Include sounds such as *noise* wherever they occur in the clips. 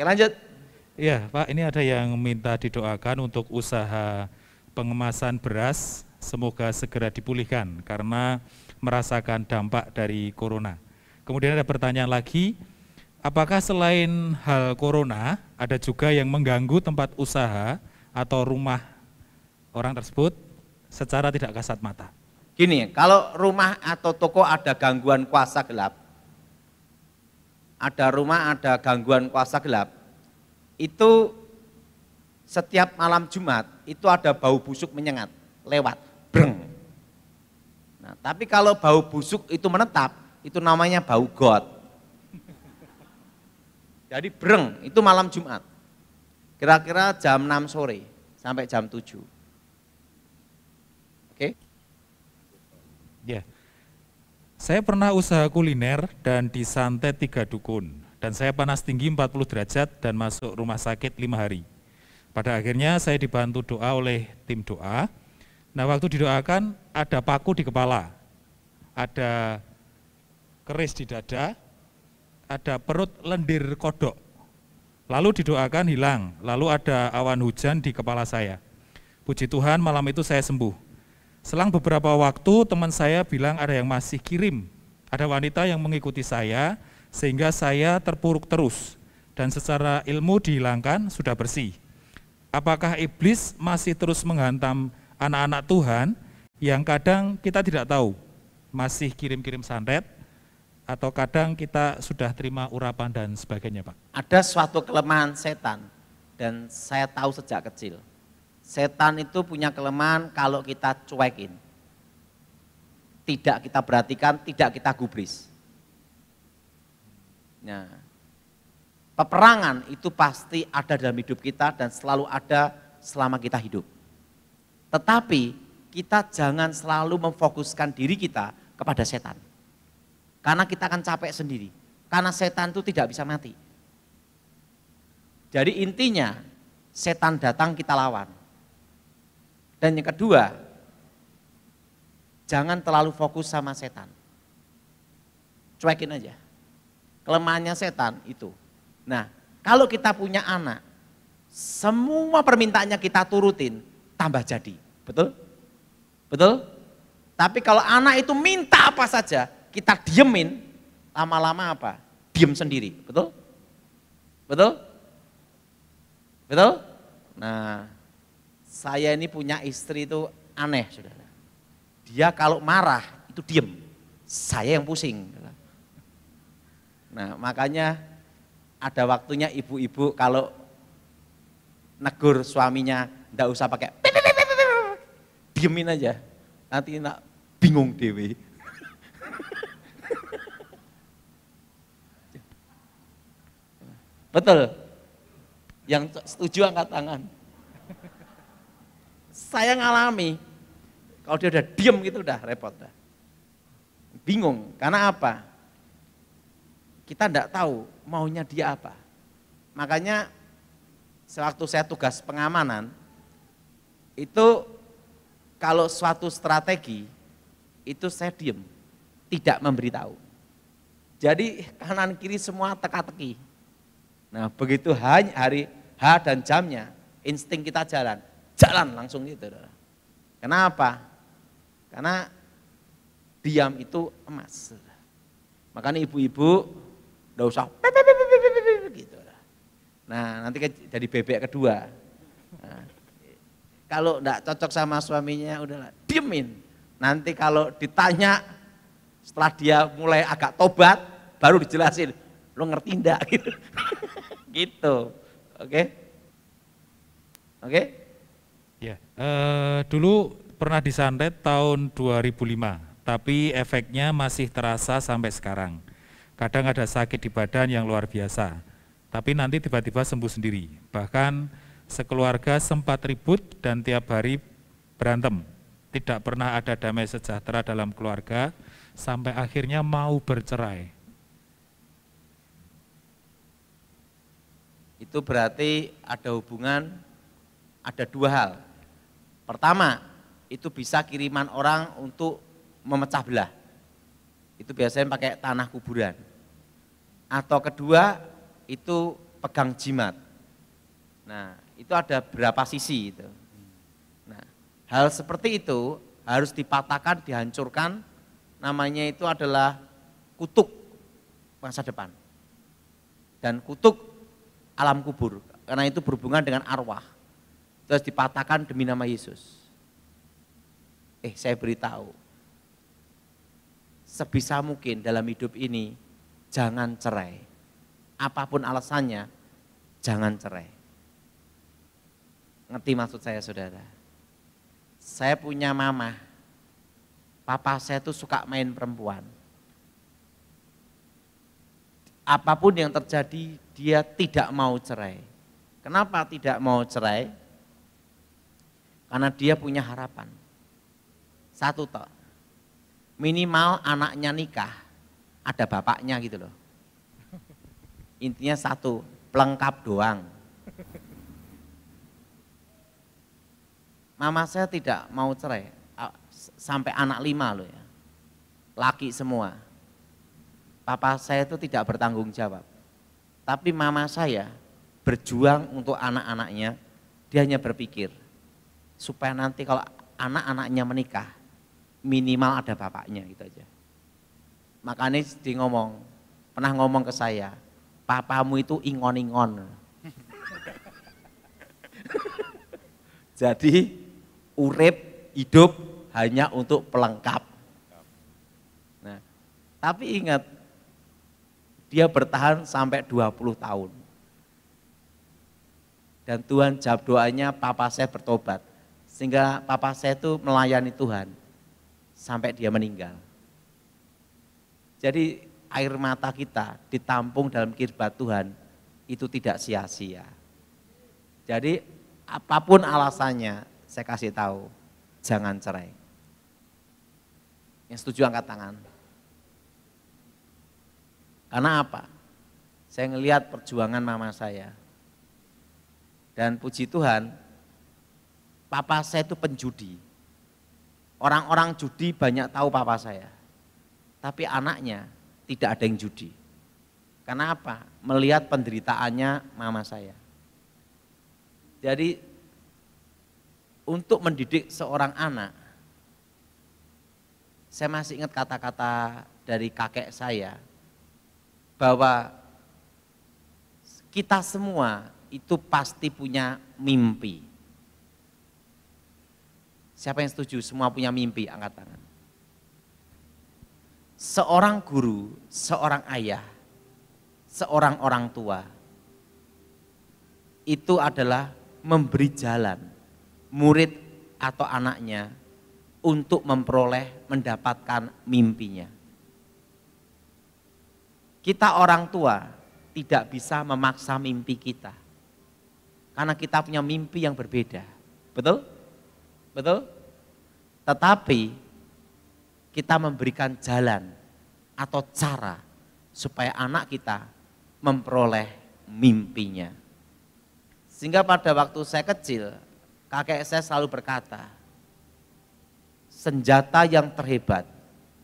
Oke lanjut. Iya Pak, ini ada yang minta didoakan untuk usaha pengemasan beras, semoga segera dipulihkan karena merasakan dampak dari corona. Kemudian ada pertanyaan lagi, apakah selain hal corona, ada juga yang mengganggu tempat usaha atau rumah orang tersebut secara tidak kasat mata? Gini, kalau rumah atau toko ada gangguan kuasa gelap, ada rumah ada gangguan kuasa gelap, itu setiap malam Jumat itu ada bau busuk menyengat, lewat, breng. Nah, tapi kalau bau busuk itu menetap, itu namanya bau got. Jadi breng, itu malam Jumat. Kira-kira jam 6 sore sampai jam 7. Oke? Okay? Ya. Yeah. Saya pernah usaha kuliner dan disantet tiga dukun. Dan saya panas tinggi 40 derajat dan masuk rumah sakit lima hari. Pada akhirnya saya dibantu doa oleh tim doa. Nah waktu didoakan ada paku di kepala, ada keris di dada, ada perut lendir kodok. Lalu didoakan hilang, lalu ada awan hujan di kepala saya. Puji Tuhan malam itu saya sembuh. Selang beberapa waktu teman saya bilang ada yang masih kirim. Ada wanita yang mengikuti saya sehingga saya terpuruk terus dan secara ilmu dihilangkan sudah bersih. Apakah iblis masih terus menghantam anak-anak Tuhan yang kadang kita tidak tahu masih kirim-kirim santet atau kadang kita sudah terima urapan dan sebagainya Pak? Ada suatu kelemahan setan dan saya tahu sejak kecil Setan itu punya kelemahan kalau kita cuekin. Tidak kita perhatikan, tidak kita gubris. Nah, peperangan itu pasti ada dalam hidup kita dan selalu ada selama kita hidup. Tetapi kita jangan selalu memfokuskan diri kita kepada setan. Karena kita akan capek sendiri. Karena setan itu tidak bisa mati. Jadi intinya setan datang kita lawan dan yang kedua, jangan terlalu fokus sama setan. Cuekin aja. Kelemahannya setan itu. Nah, kalau kita punya anak, semua permintaannya kita turutin, tambah jadi. Betul? Betul? Tapi kalau anak itu minta apa saja, kita diemin, lama-lama apa? Diem sendiri. Betul? Betul? Betul? Nah, saya ini punya istri itu aneh saudara. Dia kalau marah itu diem, saya yang pusing. Nah makanya ada waktunya ibu-ibu kalau negur suaminya ndak usah pakai diemin aja. Nanti nak bingung dewi. *laughs* Betul. Yang setuju angkat tangan. Saya ngalami. Kalau dia udah diem gitu udah repot dah. Bingung, karena apa? Kita tidak tahu maunya dia apa. Makanya sewaktu saya tugas pengamanan, itu kalau suatu strategi itu saya diem, tidak memberitahu. Jadi kanan kiri semua teka-teki. Nah begitu hari H dan jamnya, insting kita jalan jalan langsung gitu. Kenapa? Karena diam itu emas. Makanya ibu-ibu enggak usah gitu. Nah, nanti jadi bebek kedua. Nah, kalau enggak cocok sama suaminya udahlah diemin. Nanti kalau ditanya setelah dia mulai agak tobat baru dijelasin, lo ngerti enggak gitu. *laughs* gitu. Oke. Okay? Oke. Okay? Ya, eh, dulu pernah disantet tahun 2005, tapi efeknya masih terasa sampai sekarang. Kadang ada sakit di badan yang luar biasa, tapi nanti tiba-tiba sembuh sendiri. Bahkan sekeluarga sempat ribut dan tiap hari berantem. Tidak pernah ada damai sejahtera dalam keluarga, sampai akhirnya mau bercerai. Itu berarti ada hubungan, ada dua hal Pertama, itu bisa kiriman orang untuk memecah belah. Itu biasanya pakai tanah kuburan. Atau kedua, itu pegang jimat. Nah, itu ada berapa sisi itu. Nah, hal seperti itu harus dipatahkan, dihancurkan. Namanya itu adalah kutuk masa depan. Dan kutuk alam kubur, karena itu berhubungan dengan arwah terus dipatahkan demi nama Yesus. Eh, saya beritahu, sebisa mungkin dalam hidup ini jangan cerai. Apapun alasannya, jangan cerai. Ngerti maksud saya saudara? Saya punya mama, papa saya tuh suka main perempuan. Apapun yang terjadi, dia tidak mau cerai. Kenapa tidak mau cerai? Karena dia punya harapan. Satu toh. Minimal anaknya nikah, ada bapaknya gitu loh. Intinya satu, pelengkap doang. Mama saya tidak mau cerai, sampai anak lima loh ya. Laki semua. Papa saya itu tidak bertanggung jawab. Tapi mama saya berjuang untuk anak-anaknya, dia hanya berpikir, supaya nanti kalau anak-anaknya menikah minimal ada bapaknya gitu aja. Makanya di ngomong, pernah ngomong ke saya, papamu itu ingon-ingon. *laughs* Jadi urep hidup hanya untuk pelengkap. Nah, tapi ingat dia bertahan sampai 20 tahun. Dan Tuhan jawab doanya, papa saya bertobat. Sehingga papa saya itu melayani Tuhan sampai dia meninggal. Jadi air mata kita ditampung dalam kirbat Tuhan itu tidak sia-sia. Jadi apapun alasannya saya kasih tahu, jangan cerai. Yang setuju angkat tangan. Karena apa? Saya ngelihat perjuangan mama saya. Dan puji Tuhan, papa saya itu penjudi. Orang-orang judi banyak tahu papa saya. Tapi anaknya tidak ada yang judi. Karena apa? Melihat penderitaannya mama saya. Jadi untuk mendidik seorang anak, saya masih ingat kata-kata dari kakek saya bahwa kita semua itu pasti punya mimpi Siapa yang setuju semua punya mimpi? Angkat tangan. Seorang guru, seorang ayah, seorang orang tua itu adalah memberi jalan murid atau anaknya untuk memperoleh mendapatkan mimpinya. Kita orang tua tidak bisa memaksa mimpi kita. Karena kita punya mimpi yang berbeda. Betul? Betul? Tetapi kita memberikan jalan atau cara supaya anak kita memperoleh mimpinya. Sehingga pada waktu saya kecil, kakek saya selalu berkata, senjata yang terhebat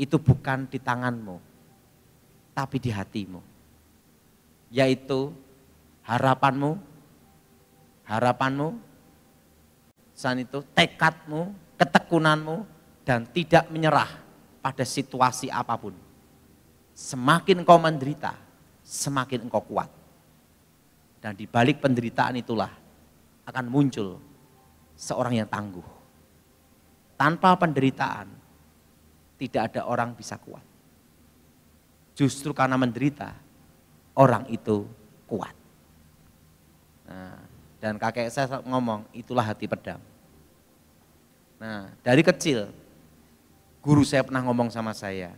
itu bukan di tanganmu, tapi di hatimu. Yaitu harapanmu, harapanmu saat itu tekadmu, ketekunanmu, dan tidak menyerah pada situasi apapun. Semakin engkau menderita, semakin engkau kuat. Dan di balik penderitaan itulah akan muncul seorang yang tangguh. Tanpa penderitaan, tidak ada orang bisa kuat. Justru karena menderita, orang itu kuat. Nah, dan kakek saya ngomong, itulah hati pedang. Nah, dari kecil guru saya pernah ngomong sama saya.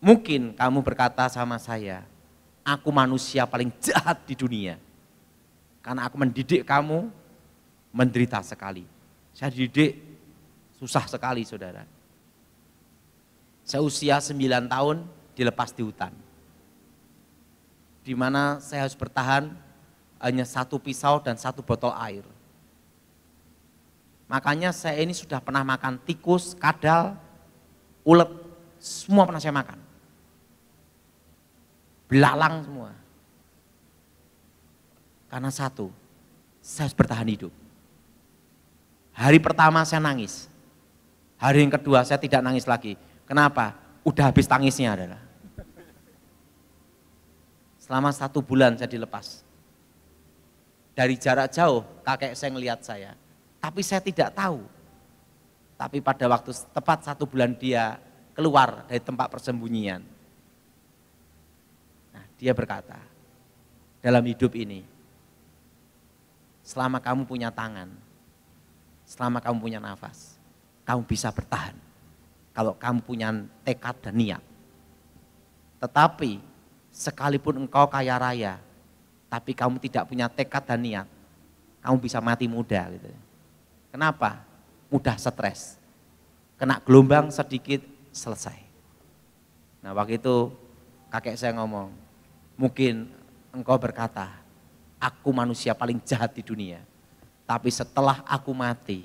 Mungkin kamu berkata sama saya, aku manusia paling jahat di dunia. Karena aku mendidik kamu menderita sekali. Saya didik susah sekali saudara. Saya usia 9 tahun dilepas di hutan. Di mana saya harus bertahan hanya satu pisau dan satu botol air Makanya saya ini sudah pernah makan tikus, kadal, ulet, semua pernah saya makan. Belalang semua. Karena satu, saya harus bertahan hidup. Hari pertama saya nangis. Hari yang kedua saya tidak nangis lagi. Kenapa? Udah habis tangisnya adalah. Selama satu bulan saya dilepas. Dari jarak jauh kakek saya melihat saya tapi saya tidak tahu. Tapi pada waktu tepat satu bulan dia keluar dari tempat persembunyian. Nah, dia berkata, dalam hidup ini, selama kamu punya tangan, selama kamu punya nafas, kamu bisa bertahan. Kalau kamu punya tekad dan niat. Tetapi sekalipun engkau kaya raya, tapi kamu tidak punya tekad dan niat, kamu bisa mati muda gitu. Kenapa? Mudah stres. Kena gelombang sedikit selesai. Nah waktu itu kakek saya ngomong, mungkin engkau berkata, aku manusia paling jahat di dunia. Tapi setelah aku mati,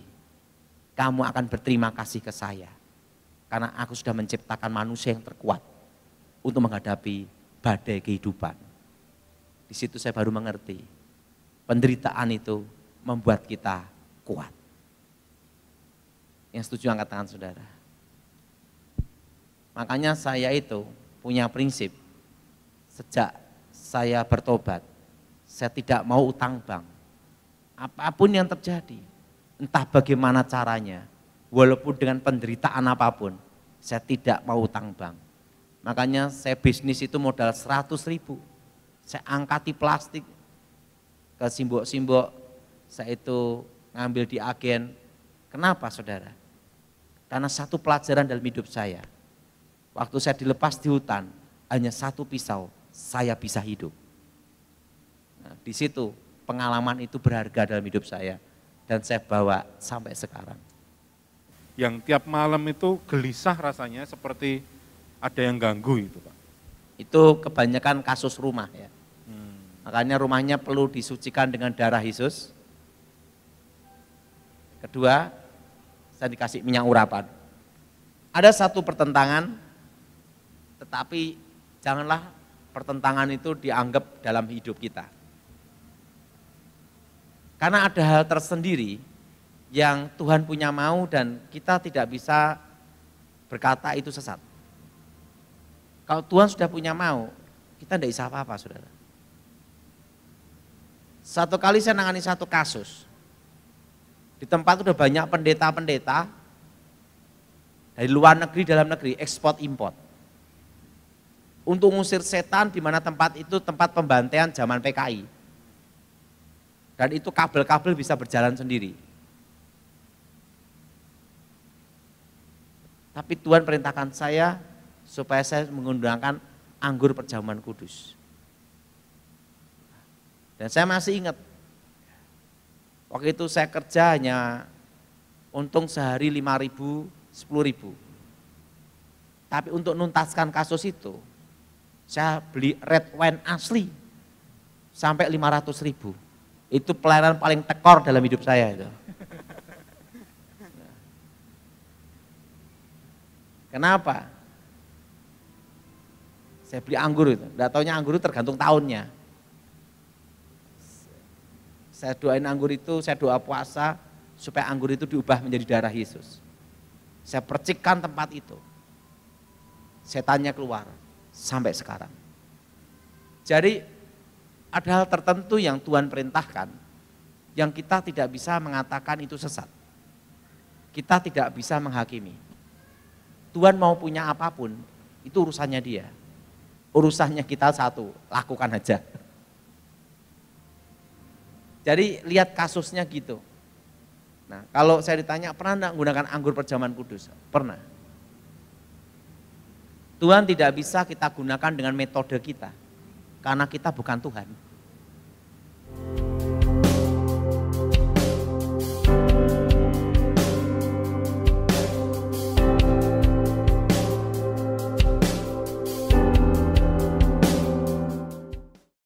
kamu akan berterima kasih ke saya. Karena aku sudah menciptakan manusia yang terkuat untuk menghadapi badai kehidupan. Di situ saya baru mengerti, penderitaan itu membuat kita kuat. Yang setuju angkat tangan saudara. Makanya saya itu punya prinsip. Sejak saya bertobat, saya tidak mau utang bank. Apapun yang terjadi, entah bagaimana caranya, walaupun dengan penderitaan apapun, saya tidak mau utang bank. Makanya saya bisnis itu modal 100 ribu. Saya angkati plastik ke simbok-simbok, saya itu ngambil di agen. Kenapa saudara? Karena satu pelajaran dalam hidup saya. Waktu saya dilepas di hutan, hanya satu pisau, saya bisa hidup. Nah, di situ pengalaman itu berharga dalam hidup saya. Dan saya bawa sampai sekarang. Yang tiap malam itu gelisah rasanya seperti ada yang ganggu itu Pak? Itu kebanyakan kasus rumah ya. Hmm. Makanya rumahnya perlu disucikan dengan darah Yesus. Kedua, kita dikasih minyak urapan. Ada satu pertentangan, tetapi janganlah pertentangan itu dianggap dalam hidup kita. Karena ada hal tersendiri yang Tuhan punya mau dan kita tidak bisa berkata itu sesat. Kalau Tuhan sudah punya mau, kita tidak bisa apa-apa saudara. Satu kali saya nangani satu kasus, di tempat itu udah banyak pendeta-pendeta dari luar negeri, dalam negeri, ekspor import. Untuk ngusir setan di mana tempat itu tempat pembantaian zaman PKI. Dan itu kabel-kabel bisa berjalan sendiri. Tapi Tuhan perintahkan saya supaya saya mengundangkan anggur perjamuan kudus. Dan saya masih ingat Waktu itu saya kerja hanya untung sehari 5 ribu, 10 ribu. Tapi untuk nuntaskan kasus itu, saya beli red wine asli sampai 500 ribu. Itu pelayanan paling tekor dalam hidup saya itu. Kenapa? Saya beli anggur itu, enggak taunya anggur itu tergantung tahunnya. Saya doain anggur itu, saya doa puasa supaya anggur itu diubah menjadi darah Yesus. Saya percikkan tempat itu. Saya tanya keluar sampai sekarang. Jadi ada hal tertentu yang Tuhan perintahkan yang kita tidak bisa mengatakan itu sesat. Kita tidak bisa menghakimi. Tuhan mau punya apapun, itu urusannya dia. Urusannya kita satu, lakukan aja. Jadi lihat kasusnya gitu. Nah, kalau saya ditanya pernah enggak menggunakan anggur perjaman kudus? Pernah. Tuhan tidak bisa kita gunakan dengan metode kita. Karena kita bukan Tuhan.